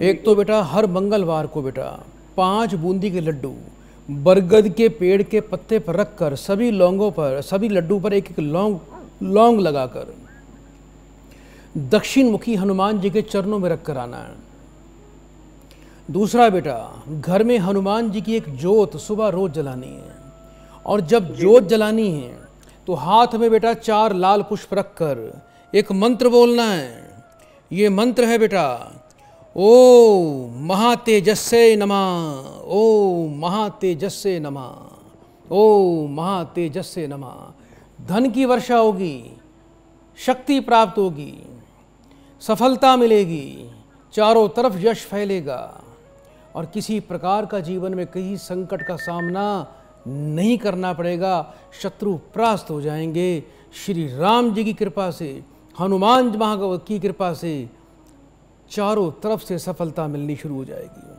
एक तो बेटा हर मंगलवार को बेटा पांच बूंदी के लड्डू बरगद के पेड़ के पत्ते पर रखकर सभी लौंगों पर सभी लड्डू पर एक एक लौंग लौंग लगाकर दक्षिण मुखी हनुमान जी के चरणों में रखकर आना है दूसरा बेटा घर में हनुमान जी की एक जोत सुबह रोज जलानी है और जब जोत जलानी है तो हाथ में बेटा चार लाल पुष्प रखकर एक मंत्र बोलना है ये मंत्र है बेटा ओ महातेजस्से नमा ओ महातेजस्से नमा ओ महातेजस्से नमा धन की वर्षा होगी शक्ति प्राप्त होगी सफलता मिलेगी चारों तरफ यश फैलेगा और किसी प्रकार का जीवन में कहीं संकट का सामना नहीं करना पड़ेगा शत्रु परास्त हो जाएंगे श्री राम जी की कृपा से हनुमान महागव की कृपा से चारों तरफ से सफलता मिलनी शुरू हो जाएगी